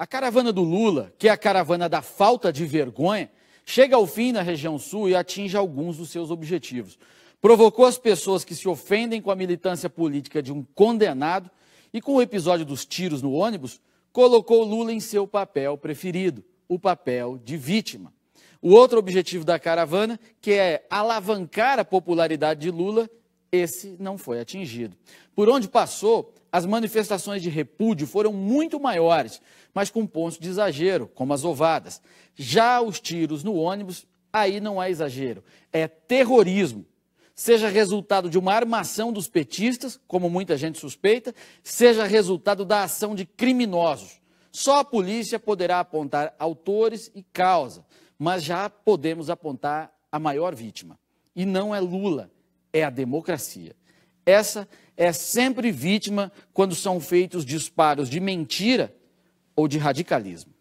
A caravana do Lula, que é a caravana da falta de vergonha, chega ao fim na região sul e atinge alguns dos seus objetivos. Provocou as pessoas que se ofendem com a militância política de um condenado e, com o episódio dos tiros no ônibus, colocou Lula em seu papel preferido, o papel de vítima. O outro objetivo da caravana, que é alavancar a popularidade de Lula, esse não foi atingido. Por onde passou, as manifestações de repúdio foram muito maiores, mas com pontos de exagero, como as ovadas. Já os tiros no ônibus, aí não é exagero, é terrorismo. Seja resultado de uma armação dos petistas, como muita gente suspeita, seja resultado da ação de criminosos. Só a polícia poderá apontar autores e causa, mas já podemos apontar a maior vítima. E não é Lula, é a democracia essa é sempre vítima quando são feitos disparos de mentira ou de radicalismo.